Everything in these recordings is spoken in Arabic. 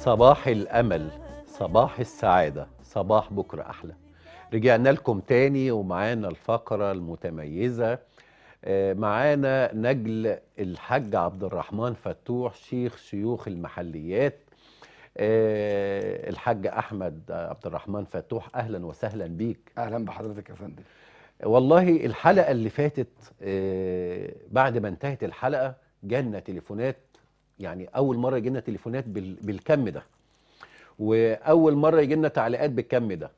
صباح الأمل صباح السعادة صباح بكرة أحلى رجعنا لكم تاني ومعانا الفقرة المتميزة آه، معانا نجل الحاج عبد الرحمن فتوح شيخ شيوخ المحليات آه، الحاج أحمد عبد الرحمن فتوح أهلا وسهلا بيك أهلا بحضرتك يا فندم والله الحلقة اللي فاتت آه، بعد ما انتهت الحلقة جالنا تليفونات يعني اول مره يجي لنا تليفونات بالكم ده واول مره يجي لنا تعليقات بالكم ده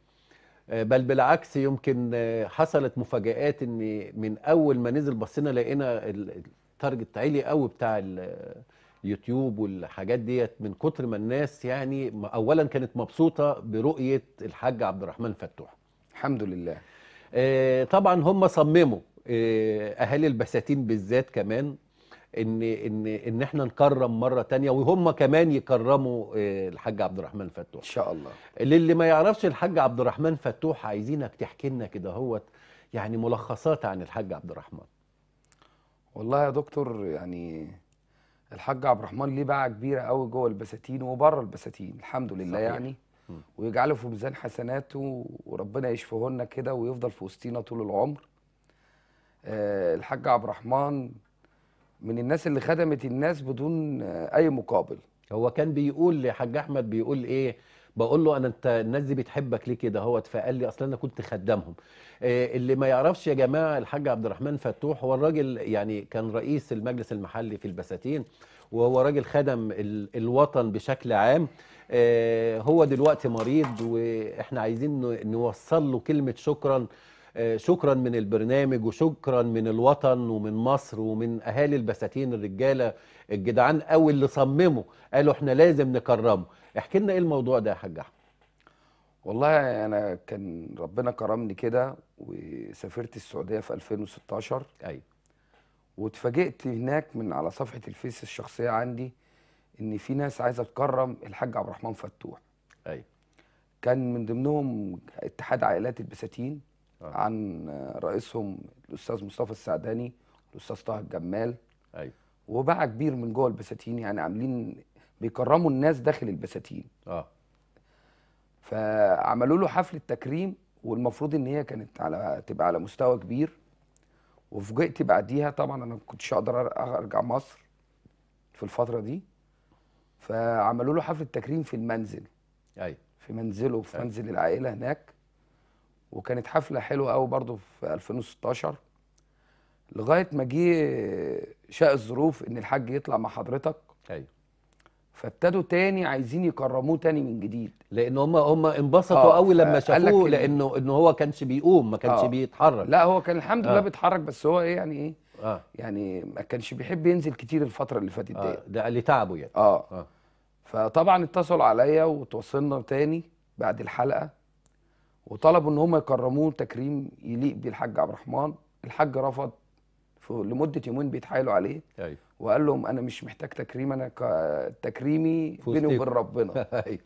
آه، بل بالعكس يمكن آه، حصلت مفاجآت ان من اول ما نزل بصينا لقينا التارجت عالي قوي بتاع اليوتيوب والحاجات ديت من كتر ما الناس يعني اولا كانت مبسوطه برؤيه الحاج عبد الرحمن فتوح الحمد لله آه، طبعا هم صمموا اهالي البساتين بالذات كمان ان ان ان احنا نكرم مره تانية وهم كمان يكرموا آه، الحاج عبد الرحمن فتوح ان شاء الله للي ما يعرفش الحاج عبد الرحمن فتوح عايزينك تحكي لنا كده هوت يعني ملخصات عن الحاج عبد الرحمن والله يا دكتور يعني الحاج عبد الرحمن ليه باعه كبيره قوي جوه البساتين وبره البساتين الحمد لله صحيح. يعني ويجعله في ميزان حسناته وربنا يشفيه لنا كده ويفضل في وسطينا طول العمر أه الحاج عبد الرحمن من الناس اللي خدمت الناس بدون اي مقابل هو كان بيقول لحاج احمد بيقول ايه بقول له انا انت الناس دي بتحبك ليه كده هو فقال لي اصل انا كنت خدامهم إيه اللي ما يعرفش يا جماعه الحاج عبد الرحمن فتوح هو الراجل يعني كان رئيس المجلس المحلي في البساتين وهو راجل خدم الوطن بشكل عام إيه هو دلوقتي مريض واحنا عايزين نوصل له كلمه شكرا آه، شكرا من البرنامج وشكرا من الوطن ومن مصر ومن اهالي البساتين الرجاله الجدعان قوي اللي صمموا قالوا احنا لازم نكرمه احكي لنا ايه الموضوع ده يا حاج احمد والله انا كان ربنا كرمني كده وسافرت السعوديه في 2016 ايوه واتفاجئت هناك من على صفحه الفيس الشخصيه عندي ان في ناس عايزه تكرم الحاج عبد الرحمن فتوح ايوه كان من ضمنهم اتحاد عائلات البساتين آه. عن رئيسهم الاستاذ مصطفى السعداني الاستاذ طه الجمال ايوه وباع كبير من جوه البساتين يعني عاملين بيكرموا الناس داخل البساتين اه فعملوا له حفله تكريم والمفروض ان هي كانت على تبقى على مستوى كبير وفوجئت بعديها طبعا انا ما كنتش اقدر ارجع مصر في الفتره دي فعملوا له حفله تكريم في المنزل ايوه في منزله في أي. منزل العائله هناك وكانت حفله حلوه قوي برضو في 2016 لغايه ما جه شاء الظروف ان الحاج يطلع مع حضرتك ايوه فابتدوا تاني عايزين يكرموه تاني من جديد لان هم هم انبسطوا آه قوي لما شافوه لانه ان هو كانش بيقوم ما كانش آه بيتحرك لا هو كان الحمد لله آه بيتحرك بس هو ايه يعني ايه آه يعني ما كانش بيحب ينزل كتير الفتره اللي فاتت دي آه ده اللي تعبه يعني آه, اه فطبعا اتصلوا عليا وتواصلنا تاني بعد الحلقه وطلبوا ان هم يكرموه تكريم يليق بيه الحاج عبد الرحمن الحاج رفض لمده يومين بيتحايلوا عليه أيوه. وقال لهم انا مش محتاج تكريم انا تكريمي بيني وبين ربنا أيوه.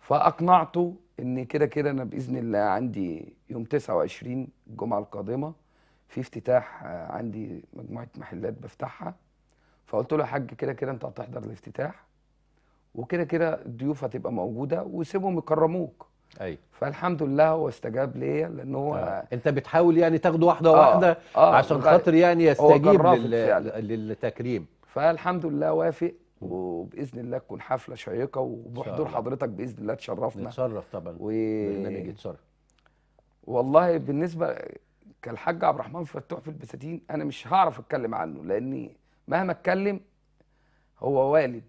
فاقنعته ان كده كده انا باذن الله عندي يوم 29 الجمعه القادمه في افتتاح آه، عندي مجموعه محلات بفتحها فقلت له يا حاج كده كده انت هتحضر الافتتاح وكده كده الضيوف هتبقى موجوده وسيبهم يكرموك ايوه فالحمد لله هو استجاب ليا لان هو آه. انت بتحاول يعني تاخده واحده آه. واحده آه. عشان خاطر يعني يستجيب لل... يعني. للتكريم فالحمد لله وافق وباذن الله تكون حفله شيقه وبحضور حضرتك باذن الله تشرفنا نتشرف طبعا و... برنامج يتشرف والله بالنسبه كالحاج عبد الرحمن فتوح في البساتين انا مش هعرف اتكلم عنه لاني مهما اتكلم هو والد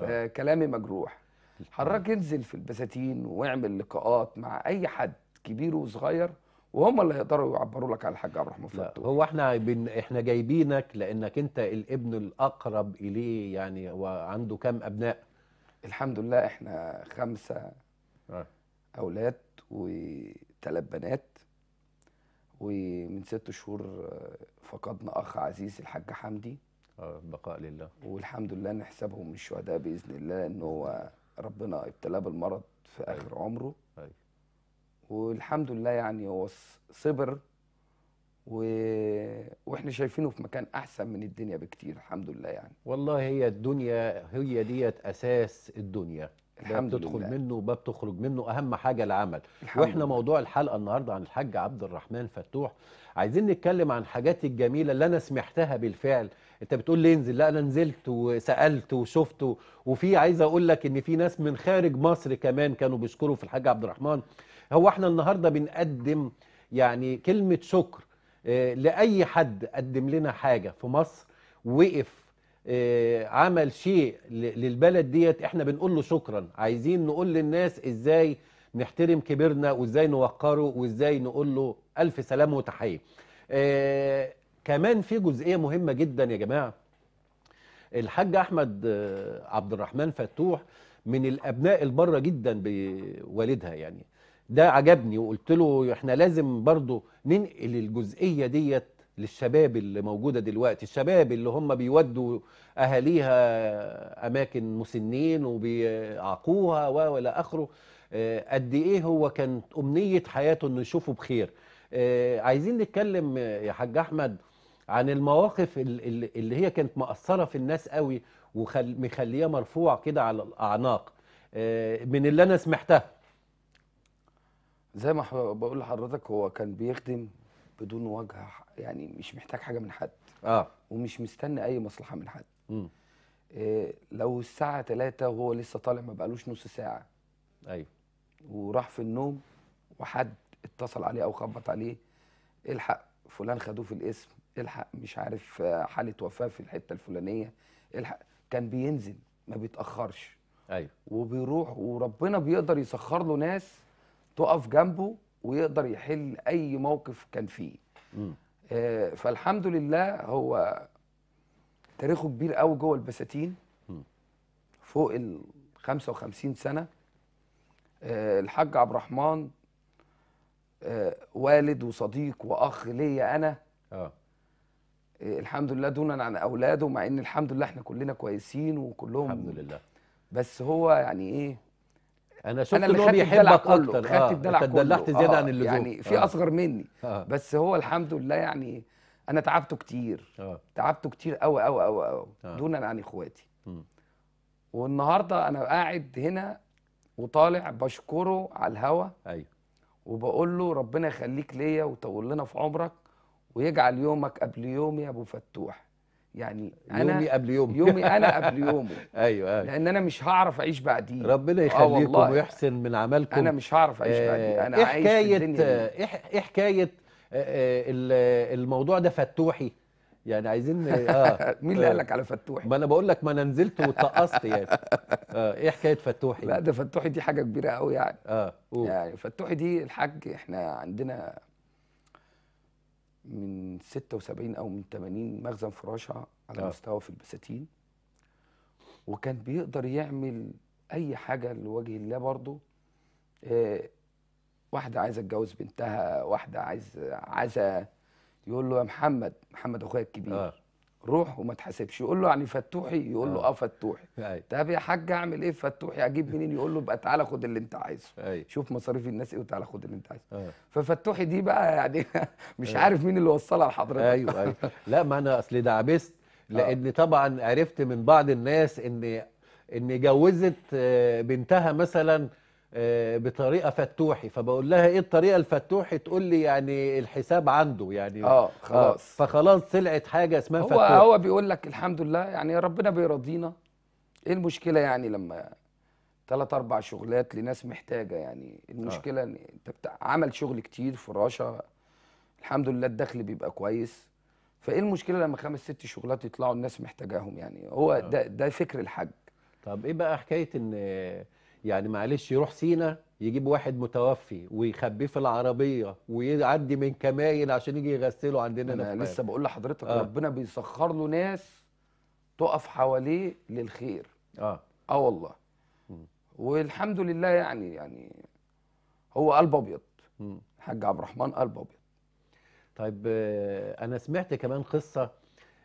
آه. فكلامي مجروح حضرتك انزل في البساتين واعمل لقاءات مع اي حد كبير وصغير وهم اللي هيقدروا يعبروا لك على الحاج عبد الرحمن فتوح هو احنا بن احنا جايبينك لانك انت الابن الاقرب اليه يعني وعنده كام ابناء الحمد لله احنا خمسه آه. اولاد وثلاث بنات ومن ست شهور فقدنا اخ عزيز الحاج حمدي اه بقاء لله والحمد لله نحسبهم من الشهداء باذن الله ان هو ربنا ابتلاه بالمرض في أيوه. اخر عمره أيوة. والحمد لله يعني هو صبر و... واحنا شايفينه في مكان احسن من الدنيا بكتير الحمد لله يعني والله هي الدنيا هي ديت اساس الدنيا الحمد بتدخل لله. منه وباب تخرج منه اهم حاجه العمل واحنا لله. موضوع الحلقه النهارده عن الحاج عبد الرحمن فتوح عايزين نتكلم عن حاجات الجميله اللي انا سمعتها بالفعل انت بتقول لي انزل لا انا نزلت وسالت وشفت وفي عايز اقول لك ان في ناس من خارج مصر كمان كانوا بيشكروا في الحاج عبد الرحمن هو احنا النهارده بنقدم يعني كلمه شكر آه، لاي حد قدم لنا حاجه في مصر وقف آه، عمل شيء للبلد ديت احنا بنقول له شكرا عايزين نقول للناس ازاي نحترم كبيرنا وازاي نوقره وازاي نقول له الف سلام وتحيه آه، كمان في جزئيه مهمه جدا يا جماعه الحاج احمد آه، عبد الرحمن فتوح من الابناء البره جدا بوالدها يعني ده عجبني وقلت له احنا لازم برضو ننقل الجزئيه ديت للشباب اللي موجوده دلوقتي الشباب اللي هم بيودوا اهاليها اماكن مسنين وبيعاقوها والى اخره آه، قد ايه هو كانت امنيه حياته انه يشوفه بخير آه، عايزين نتكلم يا حاج احمد عن المواقف اللي هي كانت مأثرة في الناس قوي ومخليها مرفوع كده على الأعناق آه، من اللي أنا سمعتها زي ما بقول لحضرتك هو كان بيخدم بدون وجه يعني مش محتاج حاجة من حد آه. ومش مستني أي مصلحة من حد م. إيه لو الساعة 3 وهو لسه طالع ما بقالوش نص ساعة أيوه وراح في النوم وحد اتصل عليه أو خبط عليه الحق فلان خدوه في القسم الحق مش عارف حاله وفاه في الحته الفلانيه الحق كان بينزل ما بيتاخرش ايوه وبيروح وربنا بيقدر يسخر له ناس تقف جنبه ويقدر يحل اي موقف كان فيه آه فالحمد لله هو تاريخه كبير قوي جوه البساتين فوق ال 55 سنه آه الحاج عبد الرحمن آه والد وصديق واخ ليا انا اه إيه، الحمد لله دونا عن اولاده مع ان الحمد لله احنا كلنا كويسين وكلهم الحمد لله بس هو يعني ايه انا شفت انه بيحبك اكتر خدت آه، الدلع آه. كله اتدلعت زياده آه. عن اللزوم يعني في آه. اصغر مني آه. بس هو الحمد لله يعني انا تعبته كتير آه. تعبته كتير قوي قوي قوي قوي آه. دونا عن اخواتي والنهارده انا قاعد هنا وطالع بشكره على الهوا ايوه وبقول له ربنا يخليك ليا وطول لنا في عمرك ويجعل يومك قبل يومي يا ابو فتوح يعني انا يومي قبل يومي يومي انا قبل يومه ايوه ايوه لان انا مش هعرف اعيش بعديه ربنا آه يخليكم ويحسن من عملكم انا مش هعرف اعيش آه، بعديه انا إيه عايش حكايه في الدنيا إيه, ايه حكايه آه، الموضوع ده فتوحي يعني عايزين اه مين اللي قال لك على فتوحي؟ ما انا بقول لك ما انا نزلت وتقصت يعني اه ايه حكايه فتوحي؟ لا ده فتوحي دي حاجه كبيره قوي يعني اه أوه. يعني فتوحي دي الحاج احنا عندنا من 76 او من 80 مخزن فراشه على أه. مستوى في البساتين وكان بيقدر يعمل اي حاجه لوجه الله برضه آه واحده عايزه اتجوز بنتها واحده عايز عايزه يقول له يا محمد محمد اخويا الكبير أه. روح وما تحاسبش يقول له يعني فتوحي يقول له اه, آه، فتوحي طب يا حاج اعمل ايه فتوحي اجيب منين يقول له بقى تعالى خد اللي انت عايزه شوف مصاريف الناس ايه وتعالى خد اللي انت عايزه آه. ففتوحي دي بقى يعني مش عارف مين اللي وصلها لحضرتك ايوه ايوه لا ما انا اصل دعبست آه. لان طبعا عرفت من بعض الناس ان ان جوزت بنتها مثلا آه، بطريقه فتوحي فبقول لها ايه الطريقه الفتوحي تقول لي يعني الحساب عنده يعني آه،, اه خلاص فخلاص طلعت حاجه اسمها هو فتوحي هو بيقول لك الحمد لله يعني ربنا بيرضينا ايه المشكله يعني لما ثلاث اربع شغلات لناس محتاجه يعني المشكله آه. ان انت بتاع عمل شغل كتير فراشه الحمد لله الدخل بيبقى كويس فايه المشكله لما خمس ست شغلات يطلعوا الناس محتاجاهم يعني هو ده ده فكر الحج طب ايه بقى حكايه ان يعني معلش يروح سينا يجيب واحد متوفي ويخبيه في العربيه ويعدي من كماين عشان يجي يغسله عندنا انا نفسي. لسه بقول لحضرتك آه. ربنا بيسخر له ناس تقف حواليه للخير اه اه والله م. والحمد لله يعني يعني هو قلب ابيض الحاج عبد الرحمن قلب ابيض طيب آه، انا سمعت كمان قصه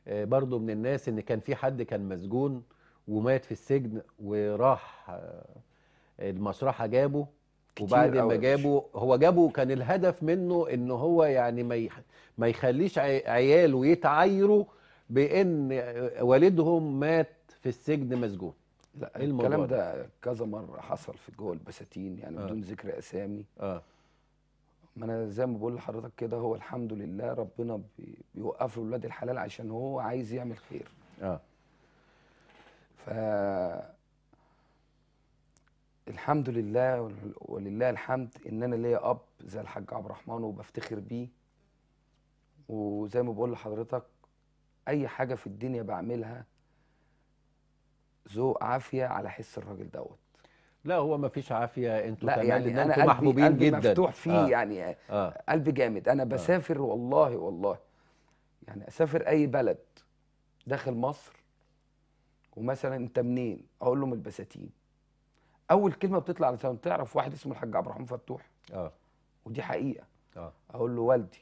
آه، برضو من الناس ان كان في حد كان مسجون ومات في السجن وراح آه، المسرحه جابه وبعد ما جابه هو جابه كان الهدف منه ان هو يعني ما ما يخليش عياله يتعايروا بان والدهم مات في السجن مسجون لا إيه الكلام ده كذا مره حصل في جوه البساتين يعني آه. بدون ذكر اسامي اه ما انا زي ما بقول لحضرتك كده هو الحمد لله ربنا بيوقف له الحلال عشان هو عايز يعمل خير اه ف الحمد لله ولله الحمد ان انا ليا اب زي الحاج عبد الرحمن وبفتخر بيه وزي ما بقول لحضرتك اي حاجه في الدنيا بعملها ذوق عافيه على حس الراجل دوت لا هو ما فيش عافيه انتوا تمام يعني انا قلبي محبوبين قلبي جدا مفتوح فيه آه. يعني آه. قلبي جامد انا آه. بسافر آه. والله والله يعني اسافر اي بلد داخل مصر ومثلا انت منين اقول له من البساتين اول كلمه بتطلع لسان تعرف واحد اسمه الحاج عبد الرحمن فتوح اه ودي حقيقه اه اقول له والدي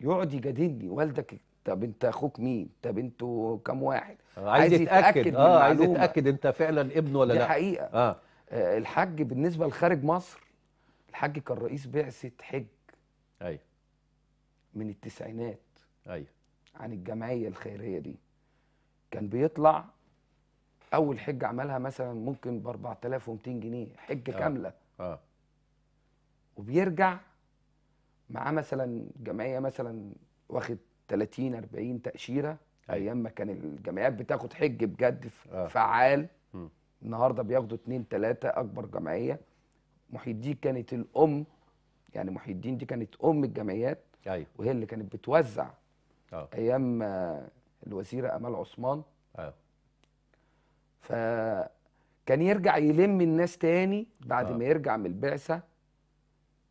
يقعد يجادلني والدك طب انت اخوك مين طب انتوا كام واحد آه، عايز, عايز يتاكد, اه عايز يتاكد انت فعلا ابن ولا دي لا دي حقيقه آه. آه الحاج بالنسبه لخارج مصر الحاج كان رئيس بعثه حج ايوه من التسعينات ايوه عن الجمعيه الخيريه دي كان بيطلع اول حجه عملها مثلا ممكن ب 4200 جنيه حجه آه. كامله اه وبيرجع معاه مثلا جمعيه مثلا واخد 30 40 تاشيره أيوه. ايام ما كان الجمعيات بتاخد حج بجد آه. فعال م. النهارده بياخدوا 2 3 اكبر جمعيه محي الدين كانت الام يعني محي الدين دي كانت ام الجمعيات ايوه وهي اللي كانت بتوزع آه. ايام آه، الوزيره امال عثمان ايوه فكان يرجع يلم الناس تاني بعد آه. ما يرجع من البعثه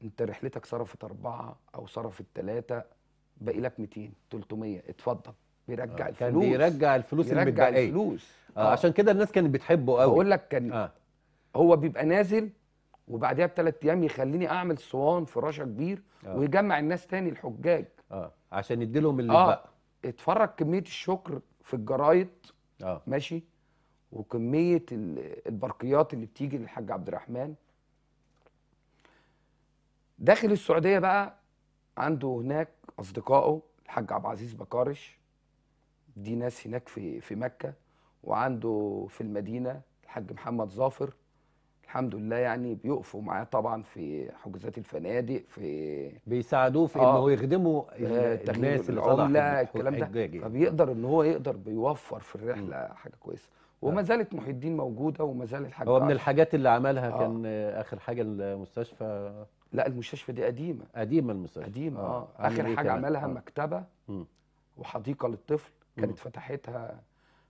انت رحلتك صرفت اربعه او صرفت ثلاثه باقي لك 200 300 اتفضل بيرجع آه. الفلوس كان بيرجع الفلوس اللي بيرجع الفلوس آه. آه. عشان كده الناس كانت بتحبه قوي بقول لك كان آه. هو بيبقى نازل وبعدها بثلاث ايام يخليني اعمل صوان فراشه كبير آه. ويجمع الناس تاني الحجاج اه عشان يديلهم اللي آه. بقى اتفرج كميه الشكر في الجرايد آه. ماشي وكميه البرقيات اللي بتيجي للحاج عبد الرحمن داخل السعوديه بقى عنده هناك اصدقائه الحاج عبد العزيز بكارش دي ناس هناك في في مكه وعنده في المدينه الحاج محمد ظافر الحمد لله يعني بيقفوا معاه طبعا في حجوزات الفنادق في بيساعدوه في آه انه يخدموا آه الناس العمله الكلام ده يعني. فبيقدر ان هو يقدر بيوفر في الرحله حاجه كويسه وما زالت محي الدين موجوده وما زال الحاج هو من الحاجات اللي عملها آه. كان اخر حاجه المستشفى لا المستشفى دي قديمه قديمه المستشفى قديمه اه, آه. اخر إيه حاجه عملها آه. مكتبه وحديقه للطفل كانت فتحتها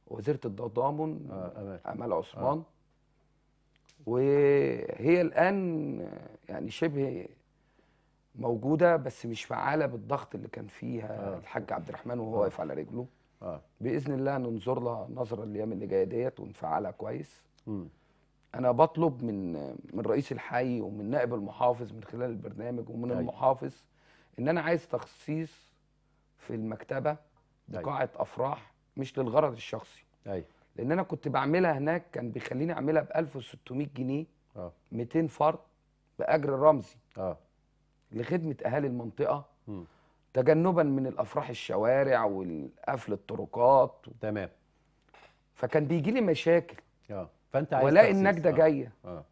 وزيره التضامن آه. امال عثمان آه. وهي الان يعني شبه موجوده بس مش فعاله بالضغط اللي كان فيها آه. الحاج عبد الرحمن وهو آه. واقف على رجله آه. باذن الله ننظر لها نظره الايام اللي جايه ديت ونفعلها كويس م. انا بطلب من من رئيس الحي ومن نائب المحافظ من خلال البرنامج ومن أيوة. المحافظ ان انا عايز تخصيص في المكتبه أيوه. بقاعه افراح مش للغرض الشخصي ايوه لان انا كنت بعملها هناك كان بيخليني اعملها ب 1600 جنيه اه 200 فرد باجر رمزي اه لخدمه اهالي المنطقه م. تجنبا من الافراح الشوارع والقفل الطرقات تمام فكان بيجي لي مشاكل اه فانت عايز ولا النجده آه. جايه اه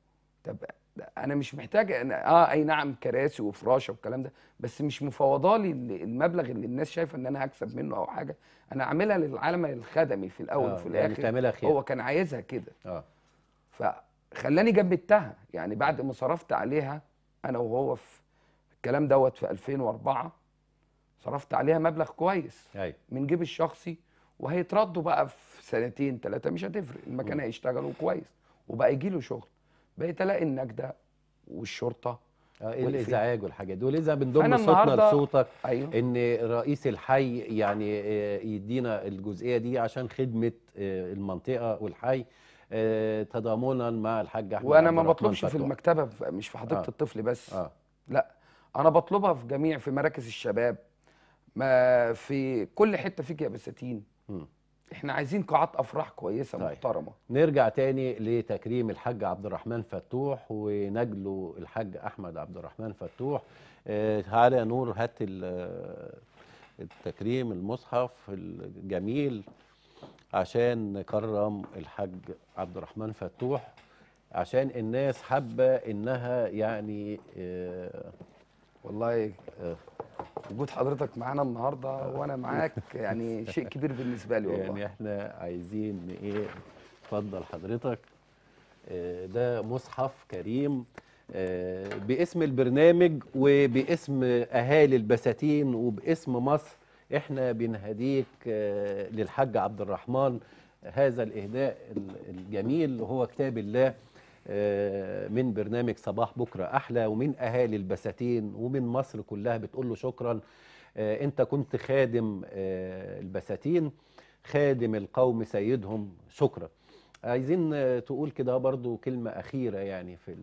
طب انا مش محتاج أنا اه اي نعم كراسي وفراشه والكلام ده بس مش مفوضالي المبلغ اللي الناس شايفه ان انا هكسب منه او حاجه انا عاملها للعالم الخدمي في الاول آه. وفي يعني الاخر يعني تعملها خير. هو كان عايزها كده اه فخلاني جمدتها يعني بعد ما صرفت عليها انا وهو في الكلام دوت في 2004 صرفت عليها مبلغ كويس هي. من جيب الشخصي وهيتردوا بقى في سنتين ثلاثه مش هتفرق المكان هيشتغلوا كويس وبقى يجي له شغل بقيت الاقي النجده والشرطه آه، ايه الازعاج والحاجات دي ولذا من ضمن صوتنا لصوتك أيوه. ان رئيس الحي يعني آه، يدينا الجزئيه دي عشان خدمه آه، المنطقه والحي تضامنا مع الحاج احمد وانا ما بطلبش في المكتبه مش في حديقه آه. الطفل بس آه. لا انا بطلبها في جميع في مراكز الشباب ما في كل حته فيك يا بساتين احنا عايزين قاعات افراح كويسه طيب. محترمه نرجع تاني لتكريم الحاج عبد الرحمن فتوح ونجله الحاج احمد عبد الرحمن فتوح آه تعالى نور هات آه، التكريم المصحف الجميل عشان نكرم الحاج عبد الرحمن فتوح عشان الناس حابه انها يعني آه والله آه وجود حضرتك معانا النهارده وانا معاك يعني شيء كبير بالنسبه لي والله يعني احنا عايزين ايه اتفضل حضرتك آه، ده مصحف كريم آه، باسم البرنامج وباسم اهالي البساتين وباسم مصر احنا بنهديك آه، للحاج عبد الرحمن هذا الاهداء الجميل هو كتاب الله آه، من برنامج صباح بكرة أحلى ومن أهالي البساتين ومن مصر كلها بتقول له شكرا آه، أنت كنت خادم آه، البساتين خادم القوم سيدهم شكرا عايزين تقول كده برضو كلمة أخيرة يعني في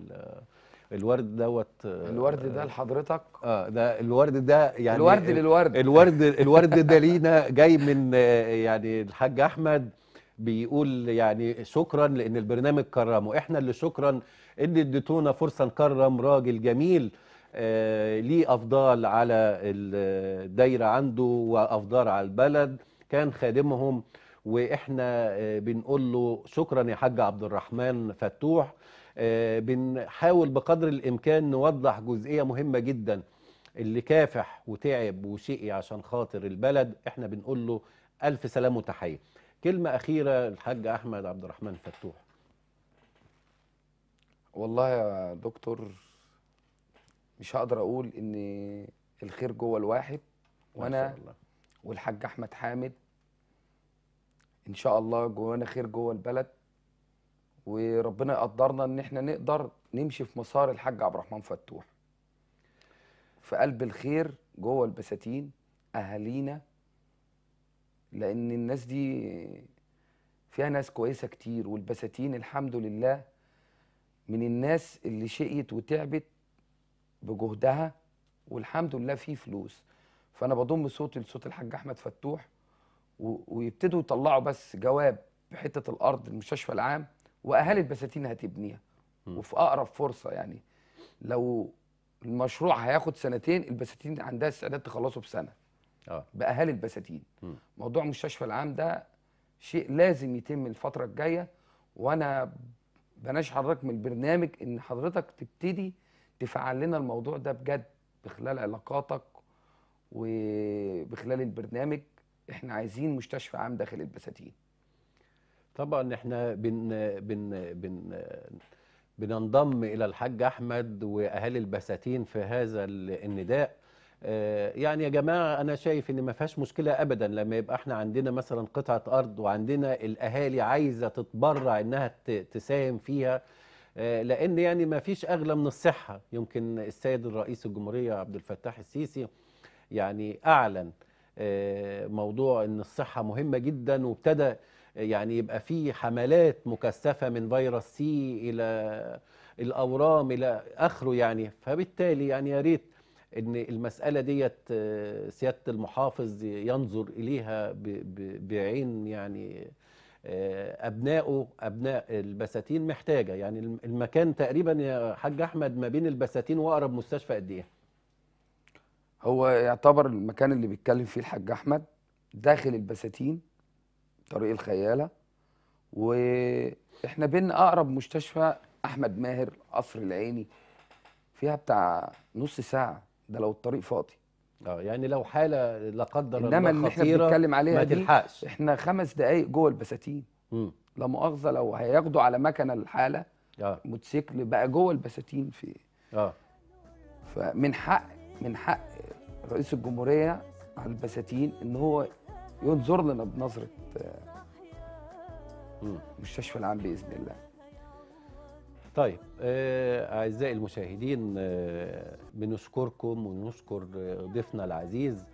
الورد دوت الورد ده لحضرتك اه ده الورد ده يعني الورد للورد الورد الورد ده لينا جاي من يعني الحاج احمد بيقول يعني شكرا لان البرنامج كرمه احنا اللي شكرا ان اديتونا فرصه نكرم راجل جميل آه، ليه افضال على الدايره عنده وافضال على البلد كان خادمهم واحنا آه، بنقول له شكرا يا حاج عبد الرحمن فتوح آه، بنحاول بقدر الامكان نوضح جزئيه مهمه جدا اللي كافح وتعب وشقي عشان خاطر البلد احنا بنقول له الف سلام وتحيه كلمة أخيرة للحاج أحمد عبد الرحمن فتوح والله يا دكتور مش هقدر أقول إن الخير جوه الواحد وأنا والحاج أحمد حامد إن شاء الله جوانا خير جوه البلد وربنا يقدرنا إن إحنا نقدر نمشي في مسار الحاج عبد الرحمن فتوح في قلب الخير جوه البساتين أهالينا لان الناس دي فيها ناس كويسه كتير والبساتين الحمد لله من الناس اللي شقيت وتعبت بجهدها والحمد لله في فلوس فانا بضم صوتي لصوت الحاج احمد فتوح ويبتدوا يطلعوا بس جواب بحته الارض المستشفى العام واهالي البساتين هتبنيها وفي اقرب فرصه يعني لو المشروع هياخد سنتين البساتين عندها استعداد تخلصه بسنه آه. باهالي البساتين م. موضوع المستشفى العام ده شيء لازم يتم الفتره الجايه وانا بناش حضرتك من البرنامج ان حضرتك تبتدي تفعل لنا الموضوع ده بجد بخلال علاقاتك وبخلال البرنامج احنا عايزين مستشفى عام داخل البساتين طبعا احنا بن بن بن بننضم الى الحاج احمد واهالي البساتين في هذا النداء آه، يعني يا جماعه انا شايف ان ما فيهاش مشكله ابدا لما يبقى احنا عندنا مثلا قطعه ارض وعندنا الاهالي عايزه تتبرع انها تساهم فيها آه، لان يعني ما فيش اغلى من الصحه يمكن السيد الرئيس الجمهوريه عبد الفتاح السيسي يعني اعلن آه، موضوع ان الصحه مهمه جدا وابتدى يعني يبقى في حملات مكثفه من فيروس سي الى الاورام الى اخره يعني فبالتالي يعني يا ريت ان المساله ديت آه، سياده المحافظ ينظر اليها بعين يعني آه، ابنائه ابناء البساتين محتاجه يعني المكان تقريبا يا حاج احمد ما بين البساتين واقرب مستشفى قد ايه هو يعتبر المكان اللي بيتكلم فيه الحاج احمد داخل البساتين طريق الخياله واحنا بين اقرب مستشفى احمد ماهر قصر العيني فيها بتاع نص ساعه ده لو الطريق فاضي اه يعني لو حاله لا قدر الله خطيره انما اللي احنا بنتكلم عليها ما تلحقش احنا خمس دقائق جوه البساتين لا مؤاخذه لو هياخدوا على مكنه الحاله آه. موتوسيكل بقى جوه البساتين في اه فمن حق من حق رئيس الجمهوريه على البساتين ان هو ينظر لنا بنظره آه، مستشفى العام باذن الله طيب آه، اعزائي المشاهدين آه، بنشكركم ونشكر آه، ضيفنا العزيز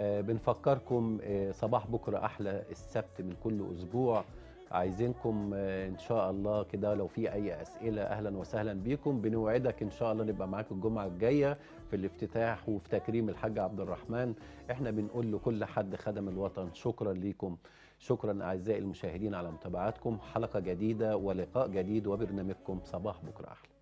بنفكركم صباح بكره احلى السبت من كل اسبوع عايزينكم ان شاء الله كده لو في اي اسئله اهلا وسهلا بيكم بنوعدك ان شاء الله نبقى معاك الجمعه الجايه في الافتتاح وفي تكريم الحاج عبد الرحمن احنا بنقول لكل حد خدم الوطن شكرا ليكم شكرا أعزائي المشاهدين على متابعتكم حلقة جديدة ولقاء جديد وبرنامجكم صباح بكرة أحلى